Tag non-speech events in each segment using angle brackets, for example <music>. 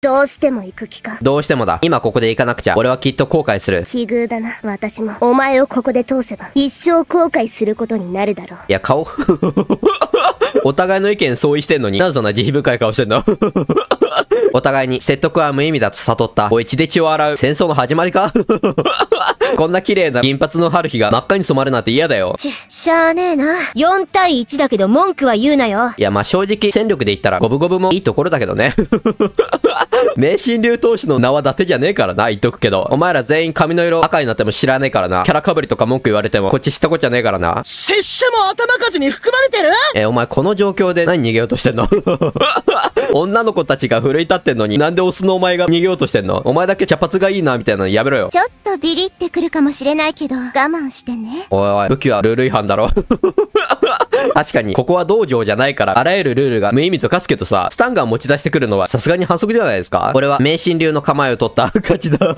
どうしても行く気か。どうしてもだ。今ここで行かなくちゃ。俺はきっと後悔する。奇遇だな、私も。お前をここで通せば、一生後悔することになるだろう。いや、顔。<laughs> お互いの意見相違してんのに、なぜそんな慈悲深い顔してんだお互いに説得は無意味だと悟った。おい、血で血を洗う。戦争の始まりか <laughs> こんな綺麗な銀髪の春日が真っ赤に染まるなんて嫌だよ。ち、しゃーねえな。4対1だけど文句は言うなよ。いや、ま正直、戦力で言ったら、五分五分もいいところだけどね。名 <laughs> 神流投手の名は伊達じゃねえからな、言っとくけど。お前ら全員髪の色赤になっても知らねえからな。キャラかぶりとか文句言われても、こっち知ったこっちゃねえからな。拙者も頭数に含まれてるえ、お前この状況で何逃げようとしてんの <laughs> 女の子たちが奮い立ってんのに、なんでオスのお前が逃げようとしてんのお前だけ茶髪がいいな、みたいなのやめろよ。ちょっとビリってくるかもしれないけど、我慢してね。おいおい、武器はルール違反だろ。<laughs> 確かに、ここは道場じゃないから、あらゆるルールが無意味とかすけどさ、スタンガン持ち出してくるのはさすがに反則じゃないですかこれは、迷信流の構えを取った <laughs> 勝ちだ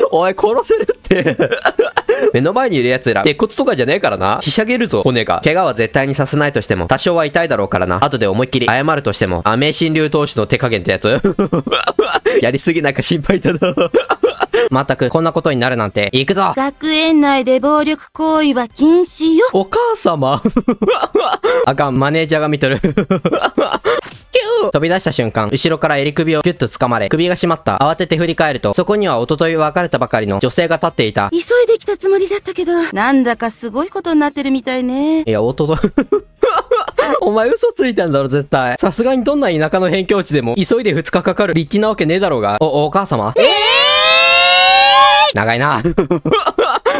<laughs> おい、殺せるって <laughs> 目の前にいる奴ら、鉄骨とかじゃねえからな。ひしゃげるぞ、骨が。怪我は絶対にさせないとしても、多少は痛いだろうからな。後で思いっきり謝るとしても、アメ新流投手の手加減ってやつ <laughs> やりすぎなんか心配だな。まったく、こんなことになるなんて、行くぞ学園内で暴力行為は禁止よお母様あかん、マネージャーが見とる飛び出した瞬間、後ろから襟首をギュッと掴まれ、首が締まった。慌てて振り返ると、そこにはおととい別れたばかりの女性が立っていた。急いで来たつもりだったけど、なんだかすごいことになってるみたいね。いや、一昨日お前嘘ついたんだろ、絶対。さすがにどんな田舎の辺境地でも、急いで2日かかる立地なわけねえだろうが。お、お母様えー長いな。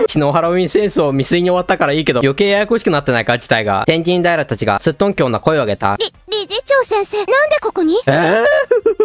血のハロウィン戦争未遂に終わったからいいけど、余計ややこしくなってないか自体が、天神平たちがすっとんきょうな声を上げた。り、理事長先生、なんでここにえー、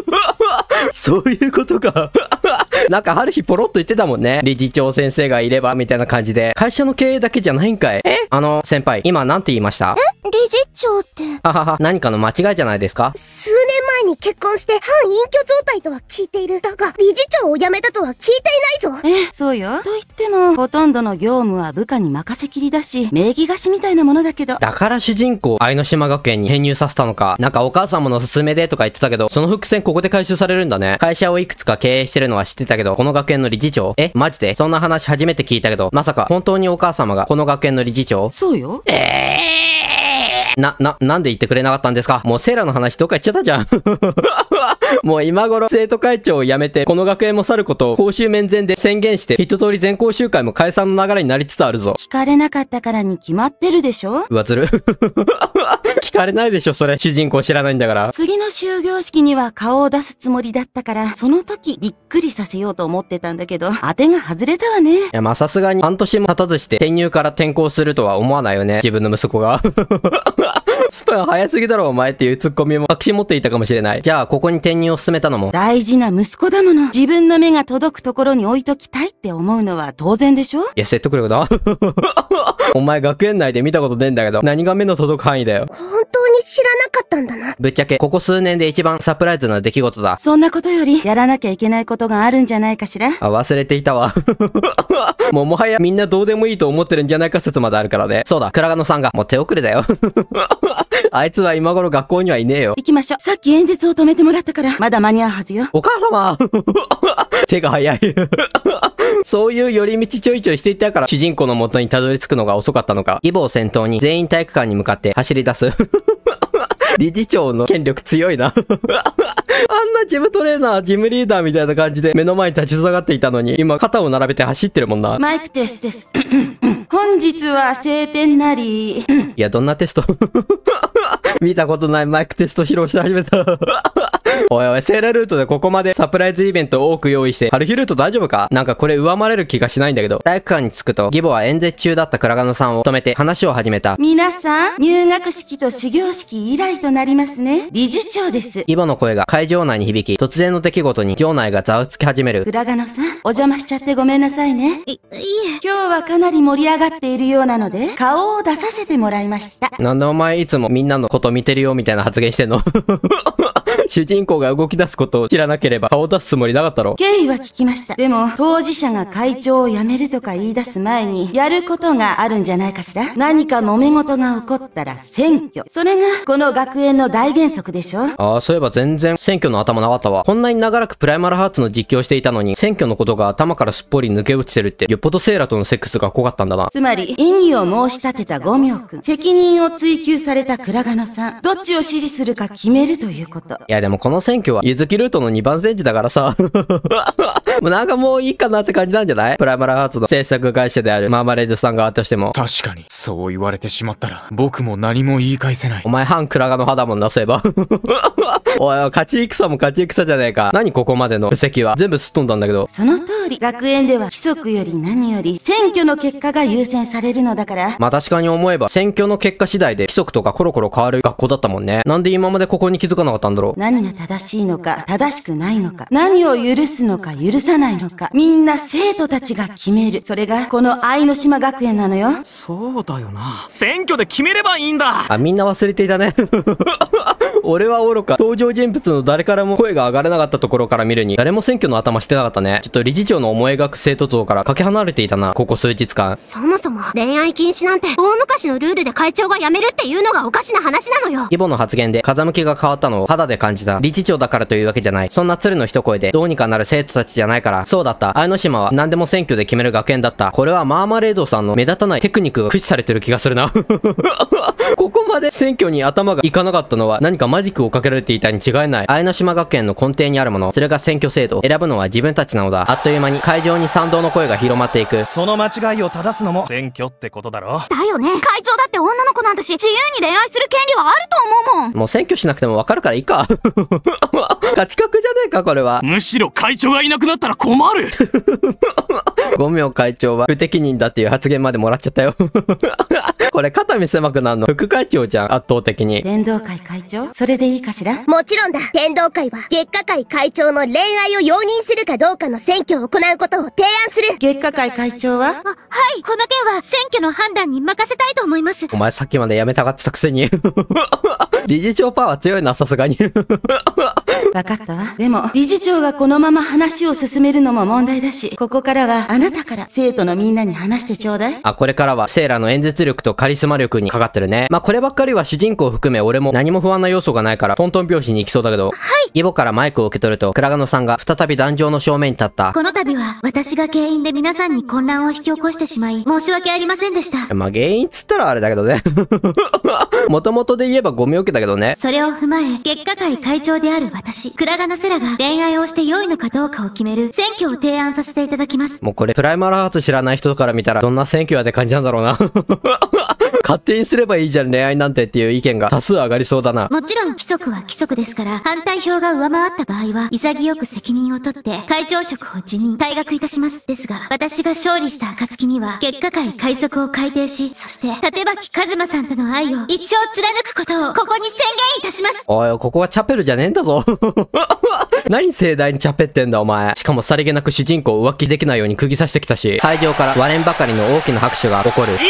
<laughs> そういうことか。<laughs> なんかある日ポロッと言ってたもんね。理事長先生がいれば、みたいな感じで。会社の経営だけじゃないんかい。えあの、先輩、今なんて言いましたえ理事長って。ははは、何かの間違いじゃないですかすね前に結婚して反隠居状態とは聞いている。だが、理事長を辞めたとは聞いていないぞ。えそうよ。と言っても、ほとんどの業務は部下に任せきりだし、名義貸しみたいなものだけど。だから主人公、愛の島学園に編入させたのか。なんかお母さんもの勧めでとか言ってたけど、その伏線ここで回収されるんだね。会社をいくつか経営してるのは知ってたけど、この学園の理事長え、マジでそんな話初めて聞いたけど、まさか本当にお母様がこの学園の理事長そうよ。ええーな、な、なんで言ってくれなかったんですかもうセーラの話どっか行っちゃったじゃん。<laughs> <laughs> もう今頃生徒会長を辞めて、この学園も去ることを公衆面前で宣言して、一通り全校集会も解散の流れになりつつあるぞ。聞かれなかったからに決まってるでしょうわ、ずる。<laughs> 聞かれないでしょ、それ。主人公知らないんだから。次の終業式には顔を出すつもりだったから、その時びっくりさせようと思ってたんだけど、当てが外れたわね。いや、まさすがに半年も経たずして、転入から転校するとは思わないよね。自分の息子が。スプーン早すぎだろお前っていうツッコミも隠し持っていたかもしれない。じゃあ、ここに転入を進めたのも。大事な息子だもの。自分の目が届くところに置いときたいって思うのは当然でしょいや、説得力だ。<laughs> お前学園内で見たことねえんだけど、何が目の届く範囲だよ。本当に知らなかったんだな。ぶっちゃけ、ここ数年で一番サプライズな出来事だ。そんなことより、やらなきゃいけないことがあるんじゃないかしら。あ、忘れていたわ。<laughs> もうもはやみんなどうでもいいと思ってるんじゃないか説まであるからね。そうだ、クラガノさんが、もう手遅れだよ。<laughs> あいつは今頃学校にはいねえよ。行きましょう。さっき演説を止めてもらったから、まだ間に合うはずよ。お母様 <laughs> 手が早いそういう寄り道ちょいちょいしていったから、主人公の元にたどり着くのが遅かったのか。義母を先頭に全員体育館に向かって走り出す理事長の権力強いな <laughs> あんなジムトレーナー、ジムリーダーみたいな感じで目の前に立ち下がっていたのに、今肩を並べて走ってるもんな。マイクテストです。<coughs> 本日は晴天なり。いや、どんなテスト <laughs> 見たことないマイクテスト披露し始めた。おいおい、セーラルートでここまでサプライズイベント多く用意して、ルヒルート大丈夫かなんかこれ上回れる気がしないんだけど。体育館に着くと、義母は演説中だったクラガノさんを止めて話を始めた。皆さん、入学式と始業式以来となりますね。理事長です。義母の声が会場内に響き、突然の出来事に場内がざわつき始める。クラガノさん、お邪魔しちゃってごめんなさいね。い、いえ。今日はかなり盛り上がっているようなので、顔を出させてもらいました。なんでお前いつもみんなのこと見てるよみたいな発言してんの <laughs> <laughs> 主人公が動き出すことを知らなければ顔出すつもりなかったろ経緯は聞きました。でも、当事者が会長を辞めるとか言い出す前に、やることがあるんじゃないかしら何か揉め事が起こったら選挙。それが、この学園の大原則でしょああ、そういえば全然選挙の頭なかったわ。こんなに長らくプライマルハーツの実況していたのに、選挙のことが頭からすっぽり抜け落ちてるって、よっぽどセイラとのセックスが濃かったんだな。つまり、意義を申し立てた五明君、責任を追求された倉賀野さん、どっちを支持するか決めるということ。いやでもこの選挙は、ゆずきルートの2番戦時だからさもうなんかもういいかなって感じなんじゃないプライマルハーツの制作会社であるマーマレードさん側としても。確かに。そう言われてしまったら、僕も何も言い返せない。お前半クラガの肌もなせば。<laughs> おい、勝ち戦も勝ち戦じゃねえか。何ここまでの布石は。全部すっ飛んだんだけど。その通り、学園では規則より何より、選挙の結果が優先されるのだから。まあ確かに思えば、選挙の結果次第で規則とかコロコロ変わる学校だったもんね。なんで今までここに気づかなかったんだろう。何が正しいのか、正しくないのか、何を許すのか、許ささないのか、みんな生徒たちが決める。それが、この愛の島学園なのよ。そうだよな。選挙で決めればいいんだあ、みんな忘れていたね。<laughs> 俺は愚か。登場人物の誰からも声が上がらなかったところから見るに、誰も選挙の頭してなかったね。ちょっと理事長の思い描く生徒像からかけ離れていたな、ここ数日間。そもそも、恋愛禁止なんて、大昔のルールで会長が辞めるっていうのがおかしな話なのよ。義母の発言で、風向きが変わったのを肌で感じた。理事長だからというわけじゃない。そんな鶴の一声で、どうにかなる生徒たちじゃないから。そうだった。あの島は何でも選挙で決める学園だった。これはマーマレードさんの目立たないテクニックが駆使されてる気がするな <laughs> ここまで選挙に頭がいかなかったのは何かマジックをかけられていたに違いない。あの島学園の根底にあるもの。それが選挙制度。選ぶのは自分たちなのだ。あっという間に会場に賛同の声が広まっていく。その間違いを正すのも選挙ってことだろ。だよね。会長だって女の子なんだし、自由に恋愛する権利はあると思うもん。もう選挙しなくてもわかるからいいか。ガ <laughs> チ確じゃねえか、これは。むしろ会長がいなくなったたら困る <laughs> 五名会長は不適任だっていう発言までもらっちゃったよ <laughs> これ肩身狭くなるの副会長じゃん、圧倒的に。天道会会長それでいいかしらもちろんだ天道会は月下会会長の恋愛を容認するかどうかの選挙を行うことを提案する月下会会長はあ、はいこの件は選挙の判断に任せたいと思います。お前さっきまで辞めたがってたくせに <laughs> <laughs> 理事長パワー強いな、さすがに。<laughs> わかったわ。でも、理事長がこのまま話を進めるのも問題だし、ここからはあなたから生徒のみんなに話してちょうだい。あ、これからはセイラの演説力とカリスマ力にかかってるね。まあ、こればっかりは主人公含め俺も何も不安な要素がないからトントン拍子に行きそうだけど。はい。イボからマイクを受け取ると、クラガノさんが再び壇上の正面に立った。この度は私が原因で皆さんに混乱を引き起こしてしまい、申し訳ありませんでした。まあ、原因っつったらあれだけどね。もともとで言えばゴミだけどね。それを踏まえ、月下会会長である私、倉ガのセラが恋愛をして良いのかどうかを決める選挙を提案させていただきます。もうこれ、プライマルハーツ知らない人から見たら、どんな選挙やって感じなんだろうな。勝手にすればいいじゃん、恋愛なんてっていう意見が多数上がりそうだな。もちろん、規則は規則ですから、反対票が上回った場合は、潔く責任を取って、会長職を辞任、退学いたします。ですが、私が勝利した暁には、結果会改則を改定し、そして、立脇和馬さんとの愛を一生貫くことを、ここに宣言いたしますおい、ここはチャペルじゃねえんだぞ。<laughs> 何盛大にチャペってんだお前。しかもさりげなく主人公を浮気できないように釘刺してきたし、会場から割れんばかりの大きな拍手が起こる。いいぞ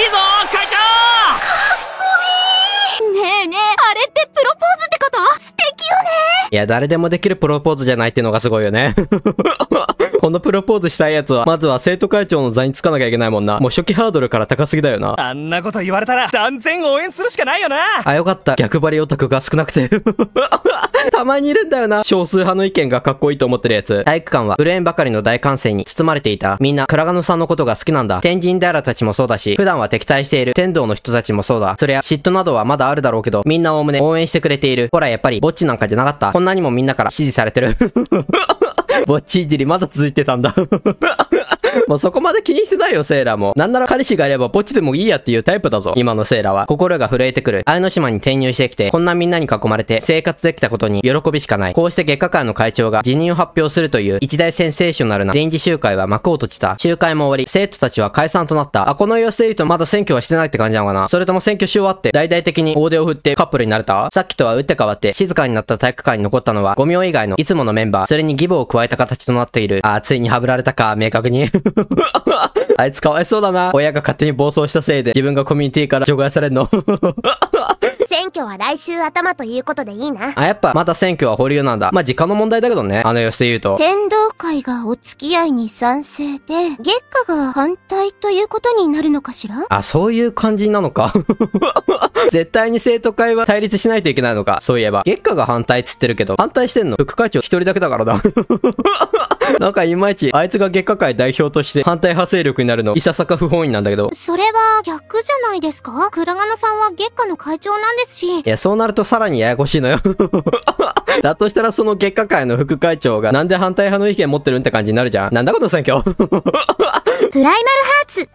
あれってプロポーズってこと素敵よねいや、誰でもできるプロポーズじゃないっていうのがすごいよね <laughs> このプロポーズしたいやつは、まずは生徒会長の座につかなきゃいけないもんな。もう初期ハードルから高すぎだよな。あんなこと言われたら、断然応援するしかないよなあ、よかった。逆張りオタクが少なくて。<laughs> たまにいるんだよな。少数派の意見がかっこいいと思ってるやつ。体育館は、ブレーンばかりの大歓声に包まれていた。みんな、倉賀野さんのことが好きなんだ。天神ダイたちもそうだし、普段は敵対している天道の人たちもそうだ。そりゃ、嫉妬などはまだあるだろうけど、みんなおおむね応援してくれている。ほら、やっぱり、ぼっちなんかじゃなかった。こんなにもみんなから支持されてる。<laughs> ぼっちいじりまだ続いてたんだ <laughs> <laughs> もうそこまで気にしてないよ、セーラーも。なんなら彼氏がいればポチでもいいやっていうタイプだぞ。今のセーラは。心が震えてくる。愛の島に転入してきて、こんなみんなに囲まれて生活できたことに喜びしかない。こうして月下会の会長が辞任を発表するという一大センセーショナルな臨時集会は幕を閉じた。集会も終わり、生徒たちは解散となった。あ、この様子で言うとまだ選挙はしてないって感じなのかなそれとも選挙し終わって大々的に大手を振ってカップルになれたさっきとは打って変わって静かになった体育館に残ったのは5秒以外のいつものメンバー、それに義母を加えた形となっている。あ、ついにはぶられたか、明確に。<laughs> あいつかわいそうだな。親が勝手に暴走したせいで、自分がコミュニティから除外されるの。<laughs> 選挙は来週頭ということでいいな。あ、やっぱ、また選挙は保留なんだ。まあ、時間の問題だけどね。あの様子で言うと。天道会がお付き合いに賛成で、月下が反対ということになるのかしらあ、そういう感じなのか <laughs> 絶対に生徒会は対立しないといけないのか。そういえば、月下が反対っつってるけど、反対してんの副会長一人だけだからな <laughs> なんかいまいち、あいつが月下会代表として反対派勢力になるの、いささか不本意なんだけど。それは逆じゃないですか倉賀野さんは月下の会長なんですし。いや、そうなるとさらにややこしいのよ <laughs> だとしたらその月下会の副会長がなんで反対派の意見持ってるんって感じになるじゃん。なんだこの選挙 <laughs> プライマルハーツ